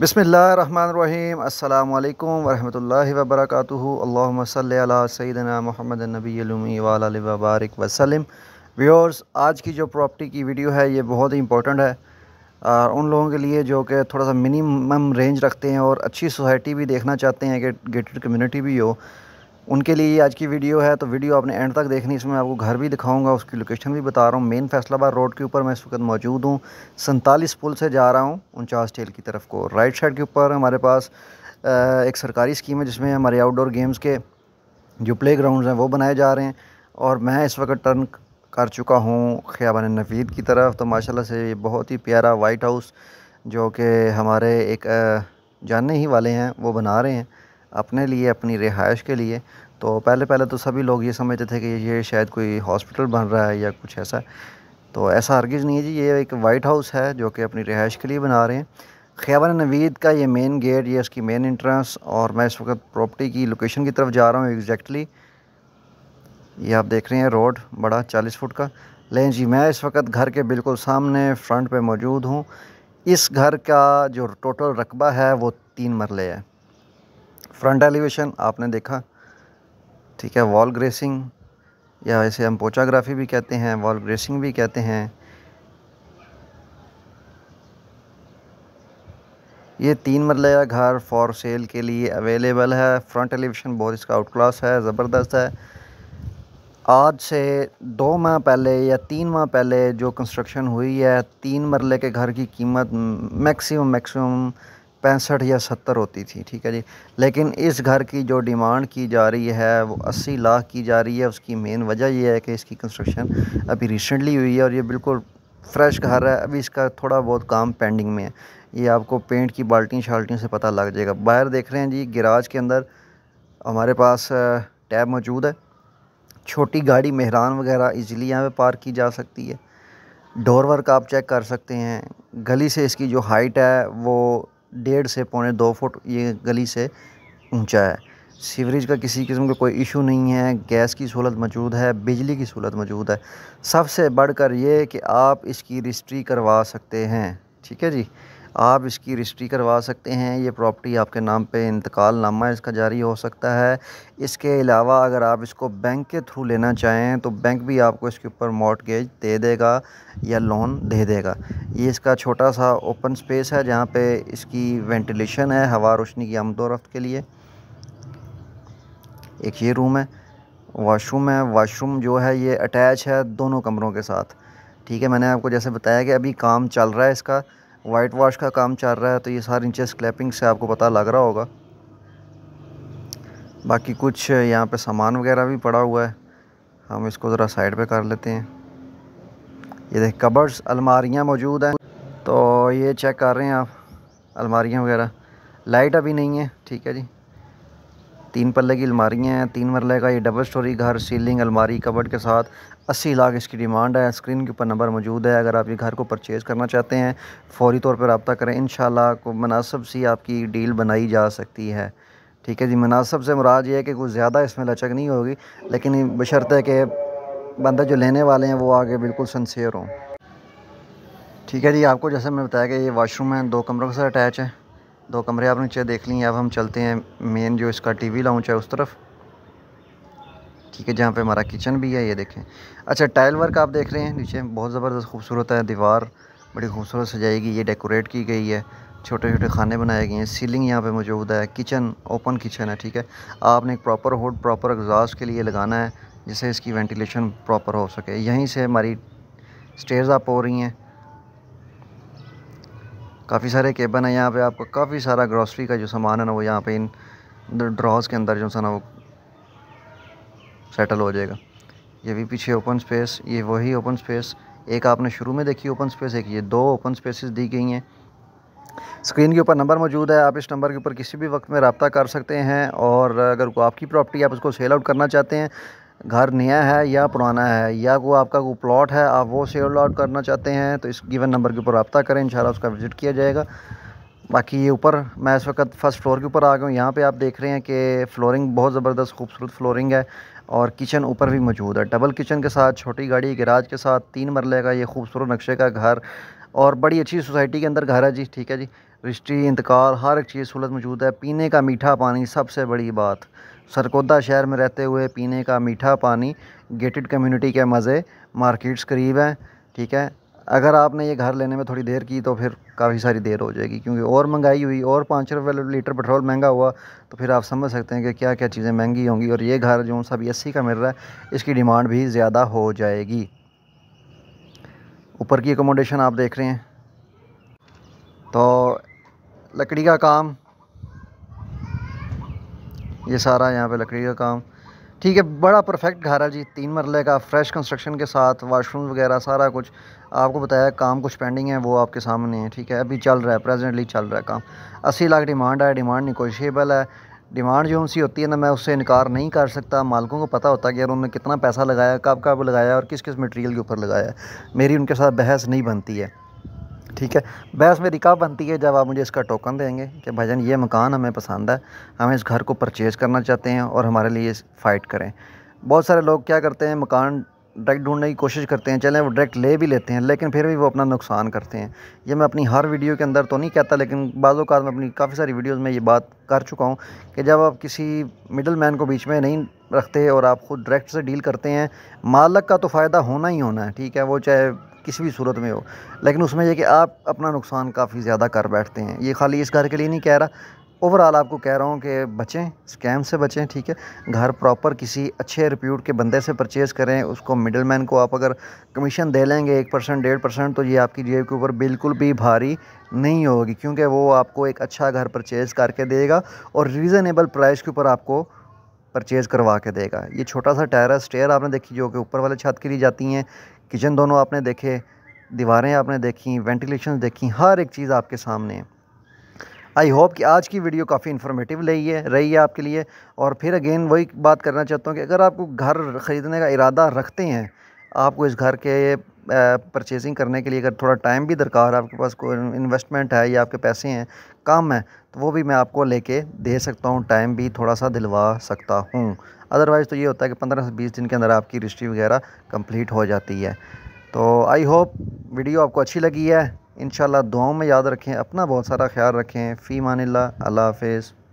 बसमीम् अल्लाम वरहमल वबरक अल्ला सैदना मोहम्मद नबी वाल वबारक वसलम व्यूअर्स आज की जो प्रॉपर्टी की वीडियो है ये बहुत ही इंपॉर्टेंट है और उन लोगों के लिए जो कि थोड़ा सा मिनिमम रेंज रखते हैं और अच्छी सोसाइटी भी देखना चाहते हैं कि गेटेड कम्युनिटी भी हो उनके लिए आज की वीडियो है तो वीडियो आपने एंड तक देखनी इसमें आपको घर भी दिखाऊंगा उसकी लोकेशन भी बता रहा हूँ मेन फैसलाबाद रोड के ऊपर मैं इस वक्त मौजूद हूँ सैंतालीस पुल से जा रहा हूँ उनचास टेल की तरफ को राइट साइड के ऊपर हमारे पास एक सरकारी स्कीम है जिसमें हमारे आउटडोर गेम्स के जो प्ले ग्राउंड हैं वो बनाए जा रहे हैं और मैं इस वक्त टर्न कर चुका हूँ ख़ियाबान नफीद की तरफ तो माशाल्लाह से ये बहुत ही प्यारा वाइट हाउस जो कि हमारे एक जानने ही वाले हैं वो बना रहे हैं अपने लिए अपनी रिहाइश के लिए तो पहले पहले तो सभी लोग ये समझते थे कि ये शायद कोई हॉस्पिटल बन रहा है या कुछ ऐसा तो ऐसा हरगिज़ नहीं है जी ये एक वाइट हाउस है जो कि अपनी रिहाइश के लिए बना रहे हैं खैबर नवीद का ये मेन गेट ये इसकी मेन इंट्रेंस और मैं इस वक्त प्रॉपर्टी की लोकेशन की तरफ जा रहा हूँ एग्जैक्टली ये आप देख रहे हैं रोड बड़ा चालीस फुट का लेकिन जी मैं इस वक्त घर के बिल्कुल सामने फ्रंट पर मौजूद हूँ इस घर का जो टोटल रकबा है वो तीन मरले है फ्रंट एलिवेशन आपने देखा ठीक है वॉल ग्रेसिंग या इसे हम पोचाग्राफी भी कहते हैं वॉल ग्रेसिंग भी कहते हैं ये तीन मरल घर फॉर सेल के लिए अवेलेबल है फ्रंट एलिवेशन बहुत इसका आउट क्लास है ज़बरदस्त है आज से दो माह पहले या तीन माह पहले जो कंस्ट्रक्शन हुई है तीन मरले के घर की कीमत मैक्सिमम मैक्सिमम पैंसठ या सत्तर होती थी ठीक है जी लेकिन इस घर की जो डिमांड की जा रही है वो अस्सी लाख की जा रही है उसकी मेन वजह यह है कि इसकी कंस्ट्रक्शन अभी रिसेंटली हुई है और ये बिल्कुल फ्रेश घर है अभी इसका थोड़ा बहुत काम पेंडिंग में है ये आपको पेंट की बाल्टियों शाल्टियों से पता लग जाएगा बाहर देख रहे हैं जी गिराज के अंदर हमारे पास टैब मौजूद है छोटी गाड़ी मेहरान वगैरह इजीली यहाँ पे पार्क की जा सकती है डोर वर्क आप चेक कर सकते हैं गली से इसकी जो हाइट है वो डेढ़ से पौने दो फुट ये गली से ऊंचा है सीवरेज का किसी किस्म का कोई इशू नहीं है गैस की सहूलत मौजूद है बिजली की सहूलत मौजूद है सबसे बढ़कर ये कि आप इसकी रजिस्ट्री करवा सकते हैं ठीक है जी आप इसकी रजिस्ट्री करवा सकते हैं ये प्रॉपर्टी आपके नाम पे इंतकाल नामा इसका जारी हो सकता है इसके अलावा अगर आप इसको बैंक के थ्रू लेना चाहें तो बैंक भी आपको इसके ऊपर मॉडगेज दे देगा या लोन दे देगा ये इसका छोटा सा ओपन स्पेस है जहाँ पर इसकी वेंटिलेशन है हवा रोशनी की रफ्त के लिए एक ये रूम है वाशरूम है वाशरूम जो है ये अटैच है दोनों कमरों के साथ ठीक है मैंने आपको जैसे बताया कि अभी काम चल रहा है इसका वाइट वॉश का काम चल रहा है तो ये सारी इंचेस क्लैपिंग से आपको पता लग रहा होगा बाकी कुछ यहाँ पे सामान वगैरह भी पड़ा हुआ है हम इसको ज़रा साइड पे कर लेते हैं ये देख कबर्स अलमारियाँ मौजूद हैं तो ये चेक कर रहे हैं आप अलमारियाँ वगैरह लाइट अभी नहीं है ठीक है जी तीन पल्ले की अलमारियाँ हैं तीन मरले का ये डबल स्टोरी घर सीलिंग अलमारी कबर्ड के साथ अस्सी लाख इसकी डिमांड है स्क्रीन के ऊपर नंबर मौजूद है अगर आप ये घर को परचेज़ करना चाहते हैं फौरी तौर पर रबता करें इन को मुनासब सी आपकी डील बनाई जा सकती है ठीक है जी मुनासब से मुराद ये है कि कुछ ज़्यादा इसमें लचक नहीं होगी लेकिन बशर्त है कि बंदा जो लेने वाले हैं वो आगे बिल्कुल सन्सियर हों ठीक है जी आपको जैसे मैंने बताया कि ये वाशरूम है दो कमरों के साथ अटैच है दो कमरे आपने नीचे देख लिए अब हम चलते हैं मेन जो इसका टीवी लाउंज है उस तरफ ठीक है जहाँ पे हमारा किचन भी है ये देखें अच्छा टाइल वर्क आप देख रहे हैं नीचे बहुत ज़बरदस्त खूबसूरत है दीवार बड़ी खूबसूरत सजाई गई ये डेकोरेट की गई है छोटे छोटे खाने बनाए गए हैं सीलिंग यहाँ पे मौजूद है किचन ओपन किचन है ठीक है आपने एक प्रॉपर हुड प्रॉपर एग्जॉस्ट के लिए लगाना है जिससे इसकी वेंटिलेशन प्रॉपर हो सके यहीं से हमारी स्टेज आप हो रही हैं काफ़ी सारे केबन हैं यहाँ पे आपको काफ़ी सारा ग्रॉसरी का जो सामान है ना वो यहाँ पे इन ड्रॉज के अंदर जो सा ना वो सेटल हो जाएगा ये भी पीछे ओपन स्पेस ये वही ओपन स्पेस एक आपने शुरू में देखी ओपन स्पेस एक ये दो ओपन स्पेसेस दी गई हैं स्क्रीन के ऊपर नंबर मौजूद है आप इस नंबर के ऊपर किसी भी वक्त में रबता कर सकते हैं और अगर आपकी प्रॉपर्टी आप उसको सेल आउट करना चाहते हैं घर नया है या पुराना है या वो आपका कोई प्लॉट है आप वो सेल आउट करना चाहते हैं तो इस गिवन नंबर के ऊपर रबता करें इन उसका विज़िट किया जाएगा बाकी ये ऊपर मैं इस वक्त फ़र्स्ट फ्लोर के ऊपर आ गया हूँ यहाँ पे आप देख रहे हैं कि फ्लोरिंग बहुत ज़बरदस्त खूबसूरत फ्लोरिंग है और किचन ऊपर भी मौजूद है डबल किचन के साथ छोटी गाड़ी गराज के साथ तीन मरले का ये खूबसूरत नक्शे का घर और बड़ी अच्छी सोसाइटी के अंदर घर है जी ठीक है जी रिश्ती इंतकाल हर एक चीज़ सहूलत मौजूद है पीने का मीठा पानी सबसे बड़ी बात सरकोदा शहर में रहते हुए पीने का मीठा पानी गेटेड कम्युनिटी के मज़े मार्केट्स करीब हैं ठीक है अगर आपने ये घर लेने में थोड़ी देर की तो फिर काफ़ी सारी देर हो जाएगी क्योंकि और महंगाई हुई और पाँच रुपये लीटर पेट्रोल महंगा हुआ तो फिर आप समझ सकते हैं कि क्या क्या चीज़ें महंगी होंगी और ये घर जो सा बी अस्सी का मिल रहा है इसकी डिमांड भी ज़्यादा हो जाएगी ऊपर की एकोमोडेशन आप देख रहे हैं तो लकड़ी का काम ये सारा यहाँ पे लकड़ी का काम ठीक है बड़ा परफेक्ट घर है जी तीन मरले का फ्रेश कंस्ट्रक्शन के साथ वाशरूम वगैरह सारा कुछ आपको बताया काम कुछ पेंडिंग है वो आपके सामने है ठीक है अभी चल रहा है प्रेजेंटली चल रहा है काम अस्सी लाख डिमांड है डिमांड निकोशियबल है डिमांड जो उनसी होती है ना मैं उससे इनकार नहीं कर सकता मालकों को पता होता है कि यार उन्होंने कितना पैसा लगाया कब कब लगाया और किस किस मटेरियल के ऊपर लगाया मेरी उनके साथ बहस नहीं बनती है ठीक है बहस मेरी कब बनती है जब आप मुझे इसका टोकन देंगे कि भजन ये मकान हमें पसंद है हम इस घर को परचेज़ करना चाहते हैं और हमारे लिए फ़ाइट करें बहुत सारे लोग क्या करते हैं मकान डायरेक्ट ढूंढने की कोशिश करते हैं चलें वो डायरेक्ट ले भी लेते हैं लेकिन फिर भी वो अपना नुकसान करते हैं ये मैं अपनी हर वीडियो के अंदर तो नहीं कहता लेकिन बाज़ात में अपनी काफ़ी सारी वीडियोज़ में ये बात कर चुका हूँ कि जब आप किसी मिडल मैन को बीच में नहीं रखते और आप खुद डायरेक्ट से डील करते हैं मालक का तो फ़ायदा होना ही होना है ठीक है वो चाहे किसी भी सूरत में हो लेकिन उसमें यह कि आप अपना नुकसान काफ़ी ज़्यादा कर बैठते हैं ये खाली इस घर के लिए नहीं कह रहा ओवरऑल आपको कह रहा हूँ कि बचें स्कैम से बचें ठीक है घर प्रॉपर किसी अच्छे रिप्यूट के बंदे से परचेज़ करें उसको मिडल मैन को आप अगर कमीशन दे लेंगे एक परसेंट डेढ़ परसेंट तो ये आपकी जेब के ऊपर बिल्कुल भी भारी नहीं होगी क्योंकि वो आपको एक अच्छा घर परचेज़ करके देगा और रीज़नेबल प्राइस के ऊपर आपको परचेज़ करवा के देगा ये छोटा सा टायरा स्टेयर आपने देखी जो कि ऊपर वाले छत के लिए जाती हैं किचन दोनों आपने देखे दीवारें आपने देखी वेंटिलेशन देखी हर एक चीज़ आपके सामने है आई होप कि आज की वीडियो काफ़ी इन्फॉर्मेटिव रही है रही है आपके लिए और फिर अगेन वही बात करना चाहता हूँ कि अगर आपको घर ख़रीदने का इरादा रखते हैं आपको इस घर के परचेजिंग करने के लिए अगर थोड़ा टाइम भी दरकार है आपके पास कोई इन्वेस्टमेंट है या आपके पैसे हैं कम है तो वो भी मैं आपको लेके दे सकता हूँ टाइम भी थोड़ा सा दिलवा सकता हूँ अदरवाइज़ तो ये होता है कि पंद्रह से बीस दिन के अंदर आपकी रजिस्ट्री वगैरह कम्प्लीट हो जाती है तो आई होप वीडियो आपको अच्छी लगी है इन दुआओं में याद रखें अपना बहुत सारा ख्याल रखें फ़ी ला अल्लाह हाफिज़